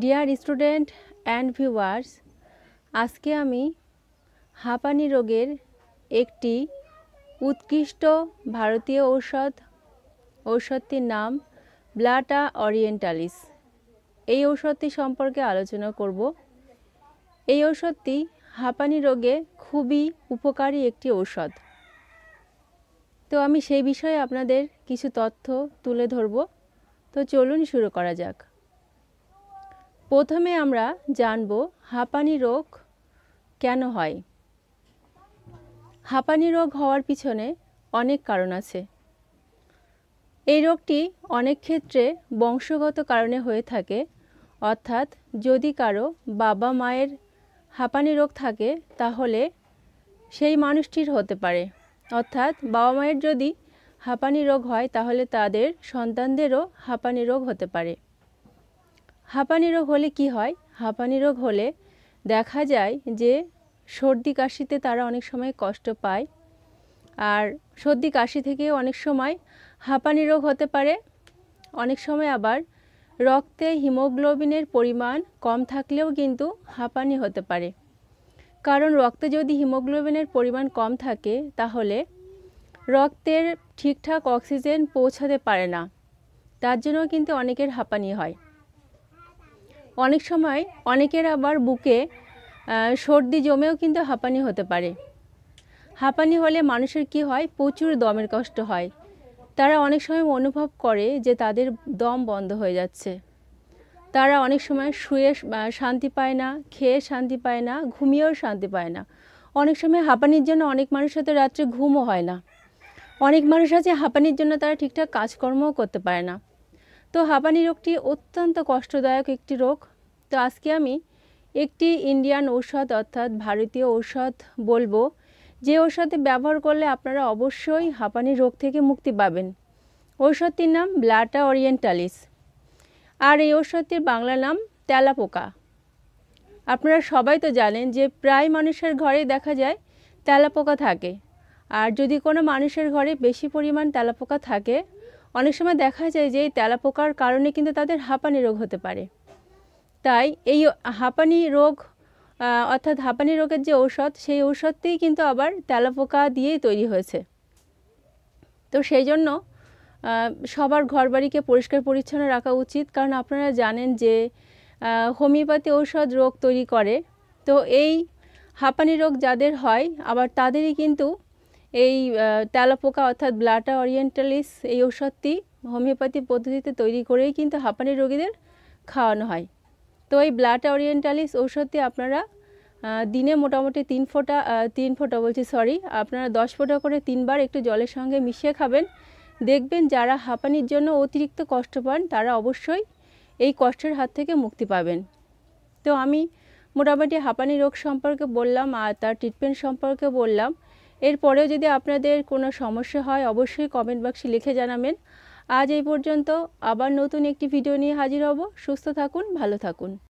dear student and viewers আজকে আমি হাঁপানি রোগের একটি উৎকৃষ্ট ভারতীয় ঔষধ ঔষধটির নাম ব্লাটা অরিয়েন্টালিস এই ঔষধটি সম্পর্কে আলোচনা করব এই ঔষধটি হাঁপানি রোগে খুবই উপকারী একটি ঔষধ তো আমি সেই বিষয়ে আপনাদের কিছু তথ্য তুলে ধরব তো চলুন শুরু করা যাক প্রথমে আমরা জানব হাঁপানি রোগ কেন হয় হাঁপানি রোগ হওয়ার পিছনে অনেক কারণ আছে এই রোগটি অনেক ক্ষেত্রে বংশগত কারণে হয়ে থাকে অর্থাৎ যদি কারো বাবা মায়ের হাঁপানি রোগ থাকে তাহলে সেই মানুষটির হতে পারে অর্থাৎ বাবা মায়ের যদি হাঁপানি রোগ হয় তাহলে তাদের সন্তানদেরও হাঁপানি রোগ হতে পারে হাঁপানি রোগ হলে কি হয় হাঁপানি রোগ হলে দেখা যায় যে সর্দি কাশিতে তারা অনেক সময় কষ্ট পায় আর সর্দি কাশি থেকে অনেক সময় হাঁপানি রোগ হতে পারে অনেক সময় আবার রক্তে হিমোগ্লোবিনের পরিমাণ কম থাকলেও কিন্তু হাঁপানি হতে পারে কারণ রক্তে যদি হিমোগ্লোবিনের পরিমাণ কম থাকে তাহলে রক্তের ঠিকঠাক অক্সিজেন পৌঁছাতে পারে না তার জন্য কিন্তু অনেকের হাঁপানি হয় অনেক সময় অনেকের আবার বুকে সর্দি জমেও কিন্তু হাঁপানি হতে পারে হাঁপানি হলে মানুষের কি হয় প্রচুর দমের কষ্ট হয় তারা অনেক সময় অনুভব করে যে তাদের দম বন্ধ হয়ে যাচ্ছে তারা অনেক সময় শুয়ে শান্তি পায় না খেয়ে শান্তি পায় না ঘুমিয়েও শান্তি পায় না অনেক সময় হাঁপানির জন্য অনেক মানুষ হয়তো রাত্রে ঘুমও হয় না অনেক মানুষ আছে হাঁপানির জন্য তারা ঠিকঠাক কাজকর্মও করতে পারে না তো হাঁপানি রোগটি অত্যন্ত কষ্টদায়ক একটি রোগ তো আজকে আমি একটি ইন্ডিয়ান ঔষধ অর্থাৎ ভারতীয় ঔষধ বলবো যে ঔষধে ব্যবহার করলে আপনারা অবশ্যই হাঁপানি রোগ থেকে মুক্তি পাবেন ঔষধটির নাম ব্লাটা ওরিয়েন্টালিস আর এই ঔষধটির বাংলা নাম তেলাপোকা আপনারা সবাই তো জানেন যে প্রায় মানুষের ঘরে দেখা যায় তেলাপোকা থাকে আর যদি কোনো মানুষের ঘরে বেশি পরিমাণ তেলাপোকা থাকে অনেক সময় দেখা যায় যে এই তেলাপোকার কারণে কিন্তু তাদের হাঁপানি রোগ হতে পারে তাই এই হাঁপানি রোগ অর্থাৎ হাঁপানি রোগের যে ঔষধ সেই ঔষধটিই কিন্তু আবার তেলাপোকা দিয়েই তৈরি হয়েছে তো সেই জন্য সবার ঘরবাড়িকে পরিষ্কার পরিচ্ছন্ন রাখা উচিত কারণ আপনারা জানেন যে হোমিওপ্যাথি ঔষধ রোগ তৈরি করে তো এই হাঁপানি রোগ যাদের হয় আবার তাদেরই কিন্তু এই তেলাপোকা অর্থাৎ ব্লাটা অরিয়েন্টালিস এই ঔষধটি হোমিওপ্যাথি পদ্ধতিতে তৈরি করেই কিন্তু হাঁপানি রোগীদের খাওয়ানো হয় তো এই ব্লাটা অরিয়েন্টালিস ঔষধটি আপনারা দিনে মোটামুটি তিন ফোঁটা তিন ফোঁটা বলছি সরি আপনারা দশ ফোঁটা করে তিনবার একটু জলের সঙ্গে মিশিয়ে খাবেন দেখবেন যারা হাঁপানির জন্য অতিরিক্ত কষ্ট পান তারা অবশ্যই এই কষ্টের হাত থেকে মুক্তি পাবেন তো আমি মোটামুটি হাঁপানি রোগ সম্পর্কে বললাম আর তার ট্রিটমেন্ট সম্পর্কে বললাম এরপরেও যদি আপনাদের কোনো সমস্যা হয় অবশ্যই কমেন্ট বক্সে লিখে জানাবেন আজ এই পর্যন্ত আবার নতুন একটি ভিডিও নিয়ে হাজির হব সুস্থ থাকুন ভালো থাকুন